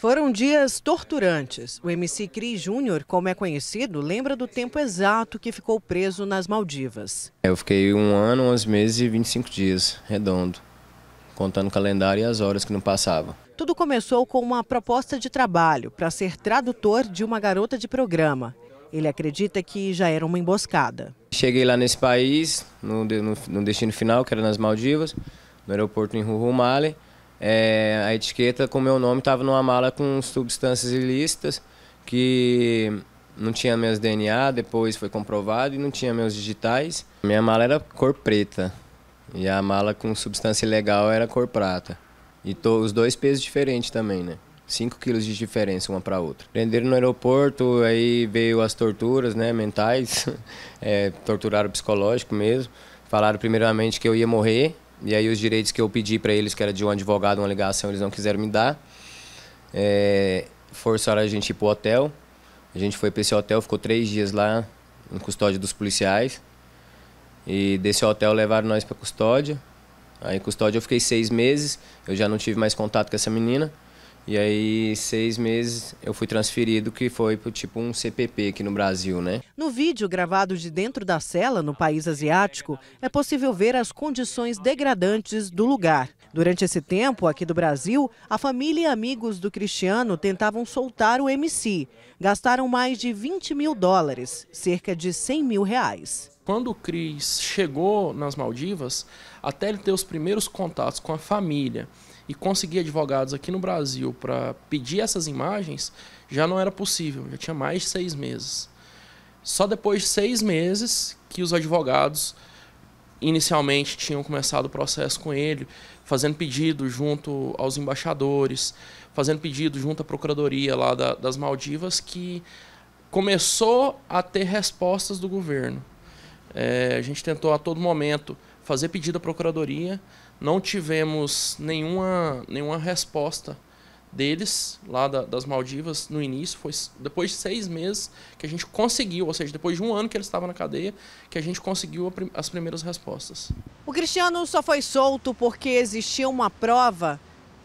Foram dias torturantes. O MC Cris Júnior, como é conhecido, lembra do tempo exato que ficou preso nas Maldivas. É, eu fiquei um ano, 11 meses e 25 dias, redondo, contando o calendário e as horas que não passavam. Tudo começou com uma proposta de trabalho para ser tradutor de uma garota de programa. Ele acredita que já era uma emboscada. Cheguei lá nesse país, no, no, no destino final, que era nas Maldivas, no aeroporto em Rurumale é, a etiqueta com meu nome estava numa mala com substâncias ilícitas que não tinha meus DNA, depois foi comprovado e não tinha meus digitais. Minha mala era cor preta e a mala com substância ilegal era cor prata. E to, os dois pesos diferentes também, né? 5 quilos de diferença uma para outra. Prenderam no aeroporto, aí veio as torturas, né, mentais, é, torturaram psicológico mesmo. Falaram primeiramente que eu ia morrer, e aí os direitos que eu pedi para eles, que era de um advogado, uma ligação, eles não quiseram me dar. É, forçaram a gente ir pro hotel. A gente foi para esse hotel, ficou três dias lá, em custódia dos policiais. E desse hotel levaram nós para custódia. Aí em custódia eu fiquei seis meses, eu já não tive mais contato com essa menina. E aí, seis meses, eu fui transferido, que foi pro, tipo um CPP aqui no Brasil, né? No vídeo gravado de dentro da cela, no país asiático, é possível ver as condições degradantes do lugar. Durante esse tempo, aqui do Brasil, a família e amigos do Cristiano tentavam soltar o MC. Gastaram mais de 20 mil dólares, cerca de 100 mil reais. Quando o Cris chegou nas Maldivas, até ele ter os primeiros contatos com a família e conseguir advogados aqui no Brasil para pedir essas imagens já não era possível, já tinha mais de seis meses. Só depois de seis meses que os advogados inicialmente tinham começado o processo com ele, fazendo pedido junto aos embaixadores, fazendo pedido junto à procuradoria lá da, das Maldivas, que começou a ter respostas do governo. É, a gente tentou a todo momento fazer pedido à procuradoria, não tivemos nenhuma, nenhuma resposta deles lá da, das Maldivas no início. Foi depois de seis meses que a gente conseguiu, ou seja, depois de um ano que ele estava na cadeia, que a gente conseguiu a, as primeiras respostas. O Cristiano só foi solto porque existia uma prova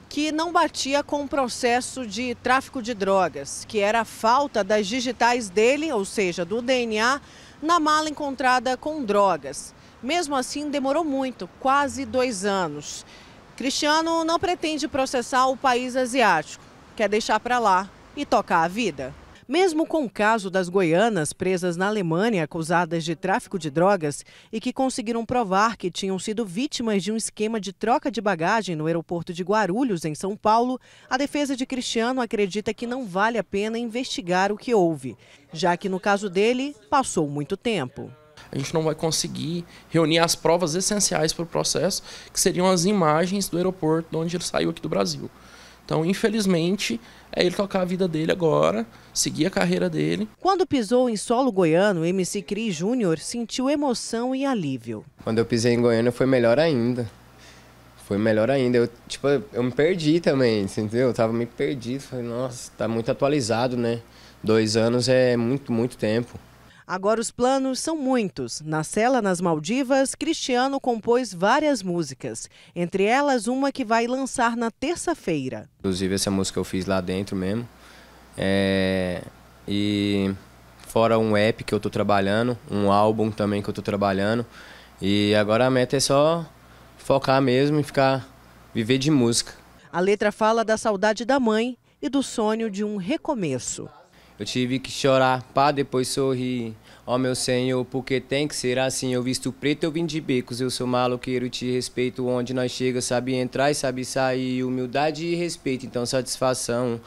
que não batia com o processo de tráfico de drogas, que era a falta das digitais dele, ou seja, do DNA, na mala encontrada com drogas. Mesmo assim, demorou muito quase dois anos. Cristiano não pretende processar o país asiático, quer deixar para lá e tocar a vida. Mesmo com o caso das goianas presas na Alemanha acusadas de tráfico de drogas e que conseguiram provar que tinham sido vítimas de um esquema de troca de bagagem no aeroporto de Guarulhos, em São Paulo, a defesa de Cristiano acredita que não vale a pena investigar o que houve, já que no caso dele passou muito tempo a gente não vai conseguir reunir as provas essenciais para o processo, que seriam as imagens do aeroporto de onde ele saiu aqui do Brasil. Então, infelizmente, é ele tocar a vida dele agora, seguir a carreira dele. Quando pisou em solo goiano, o MC Cris Júnior sentiu emoção e alívio. Quando eu pisei em Goiânia foi melhor ainda. Foi melhor ainda. Eu, tipo, eu me perdi também, entendeu? Eu tava meio perdido. Falei, nossa, tá muito atualizado, né? Dois anos é muito, muito tempo. Agora os planos são muitos. Na cela nas Maldivas, Cristiano compôs várias músicas, entre elas uma que vai lançar na terça-feira. Inclusive essa música eu fiz lá dentro mesmo. É... E fora um app que eu tô trabalhando, um álbum também que eu tô trabalhando. E agora a meta é só focar mesmo e ficar viver de música. A letra fala da saudade da mãe e do sonho de um recomeço. Eu tive que chorar pra depois sorrir. Ó oh, meu senhor, porque tem que ser assim. Eu visto preto, eu vim de becos. Eu sou maloqueiro, te respeito. Onde nós chega, sabe entrar e sabe sair. Humildade e respeito, então satisfação.